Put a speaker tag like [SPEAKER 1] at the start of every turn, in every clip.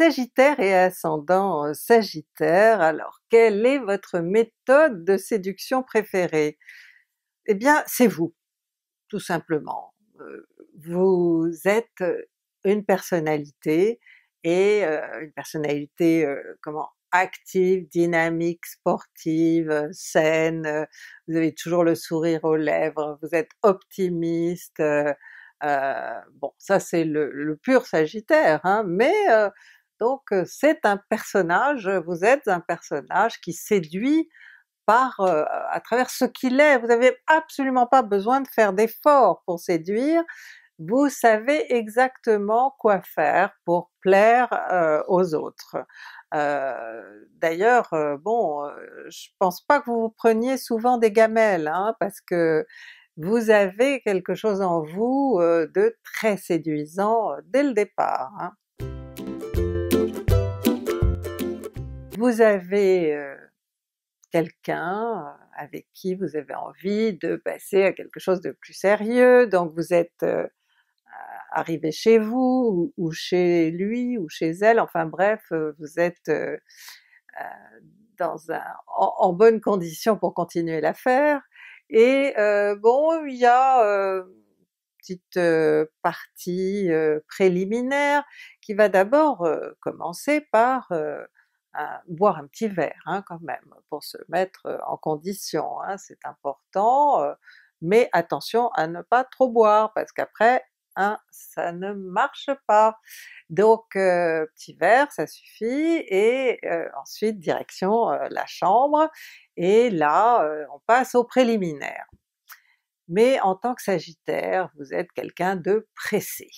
[SPEAKER 1] Sagittaire et ascendant Sagittaire, alors quelle est votre méthode de séduction préférée Eh bien c'est vous, tout simplement. Euh, vous êtes une personnalité et euh, une personnalité euh, comment active, dynamique, sportive, saine, vous avez toujours le sourire aux lèvres, vous êtes optimiste, bon ça c'est le, pur Sagittaire, hein, mais donc euh, c'est un personnage, vous êtes un personnage qui séduit par, euh, à travers ce qu'il est. Vous n'avez absolument pas besoin de faire d'efforts pour séduire, vous savez exactement quoi faire pour plaire euh, aux autres. D'ailleurs, bon, je pense pas que vous vous preniez souvent des gamelles, hein, parce que vous avez quelque chose en vous de très séduisant dès le départ. Hein. vous avez quelqu'un avec qui vous avez envie de passer à quelque chose de plus sérieux, donc vous êtes arrivé chez vous ou, chez lui ou chez elle, enfin bref, vous êtes euh, dans en, bonne condition pour continuer l'affaire. Et bon, il y a petite partie préliminaire qui va d'abord commencer par boire un petit verre hein, quand même pour se mettre en condition, hein, c'est important, mais attention à ne pas trop boire parce qu'après hein, ça ne marche pas. Donc petit verre ça suffit et ensuite direction la chambre et là on passe aux préliminaires. Mais en tant que Sagittaire, vous êtes quelqu'un de pressé,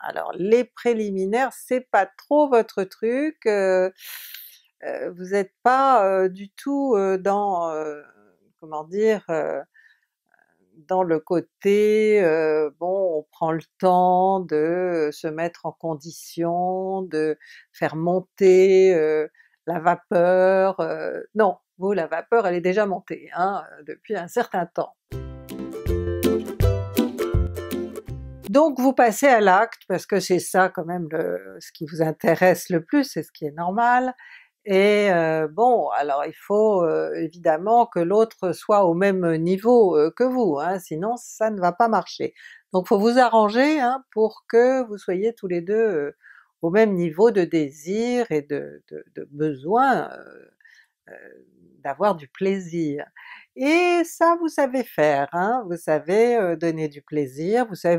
[SPEAKER 1] alors les préliminaires, c'est pas trop votre truc, euh, vous n'êtes pas euh, du tout euh, dans, comment dire, dans le côté bon on prend le temps de se mettre en condition de faire monter la vapeur non vous la vapeur elle est déjà montée hein, depuis un certain temps donc vous passez à l'acte parce que c'est ça quand même ce qui vous intéresse le plus c'est ce qui est normal et euh, bon, alors il faut euh, évidemment que l'autre soit au même niveau euh, que vous, hein, sinon ça ne va pas marcher. Donc faut vous arranger hein, pour que vous soyez tous les deux au même niveau de désir et de, besoin d'avoir du plaisir. Et ça vous savez faire, hein, vous savez donner du plaisir, vous savez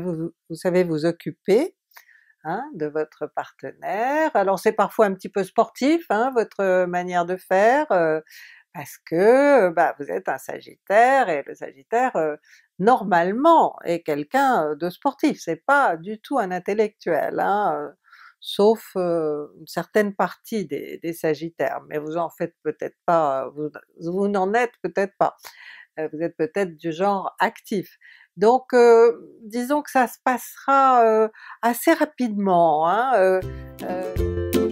[SPEAKER 1] vous occuper, Hein, de votre partenaire. Alors c'est parfois un petit peu sportif hein, votre manière de faire, euh, parce que euh, bah, vous êtes un Sagittaire et le Sagittaire euh, normalement est quelqu'un de sportif, c'est pas du tout un intellectuel, hein, sauf une certaine partie des, Sagittaires, mais vous en faites peut-être pas, vous n'en êtes peut-être pas, vous êtes peut-être du genre actif. Donc, euh, disons que ça se passera euh, assez rapidement. Hein, euh,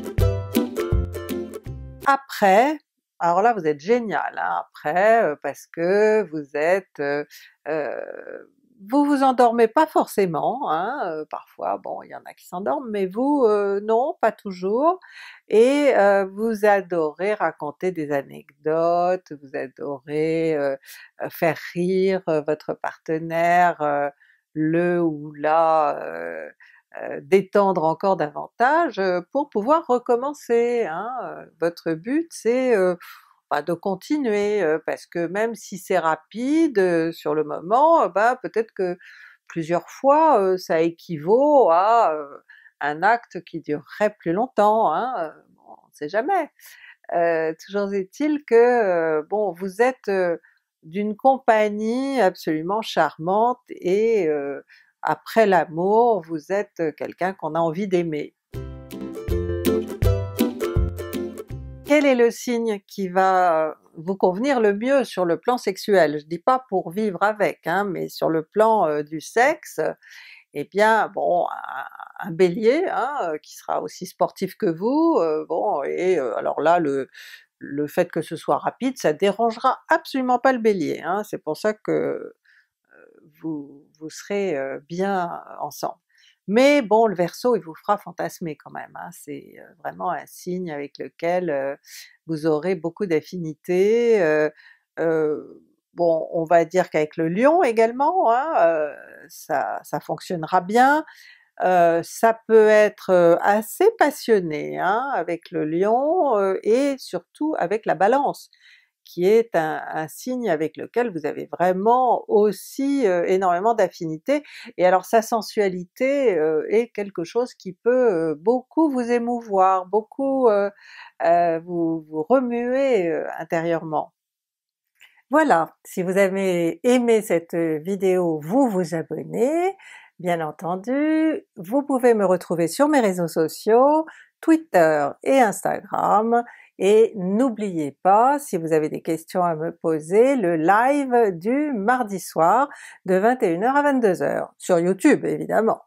[SPEAKER 1] après, alors là, vous êtes génial hein, après parce que vous êtes vous vous endormez pas forcément, hein, euh, parfois bon il y en a qui s'endorment, mais vous euh, non, pas toujours, et euh, vous adorez raconter des anecdotes, vous adorez faire rire votre partenaire, le ou la détendre encore davantage pour pouvoir recommencer. Hein. Votre but c'est de continuer, euh, parce que même si c'est rapide euh, sur le moment, euh, bah peut-être que plusieurs fois ça équivaut à un acte qui durerait plus longtemps, hein, on ne sait jamais. toujours est-il que bon, vous êtes d'une compagnie absolument charmante et après l'amour, vous êtes quelqu'un qu'on a envie d'aimer. quel est le signe qui va euh, vous convenir le mieux sur le plan sexuel Je dis pas pour vivre avec, hein, mais sur le plan euh, du sexe, eh bien bon, un, bélier hein, euh, qui sera aussi sportif que vous, bon et alors là le fait que ce soit rapide, ça dérangera absolument pas le bélier, hein. c'est pour ça que vous serez bien ensemble. Mais bon, le Verseau, il vous fera fantasmer quand même, hein. c'est euh, vraiment un signe avec lequel euh, vous aurez beaucoup d'affinités. Euh, bon, on va dire qu'avec le Lion également, hein, ça, fonctionnera bien. ça peut être assez passionné hein, avec le lion et surtout avec la balance qui est un, signe avec lequel vous avez vraiment aussi énormément d'affinités, Et alors sa sensualité est quelque chose qui peut beaucoup vous émouvoir, beaucoup vous, remuer intérieurement. Voilà, si vous avez aimé cette vidéo, vous vous abonnez, bien entendu. Vous pouvez me retrouver sur mes réseaux sociaux, Twitter et Instagram. Et n'oubliez pas, si vous avez des questions à me poser, le live du mardi soir de 21h à 22h, sur YouTube évidemment.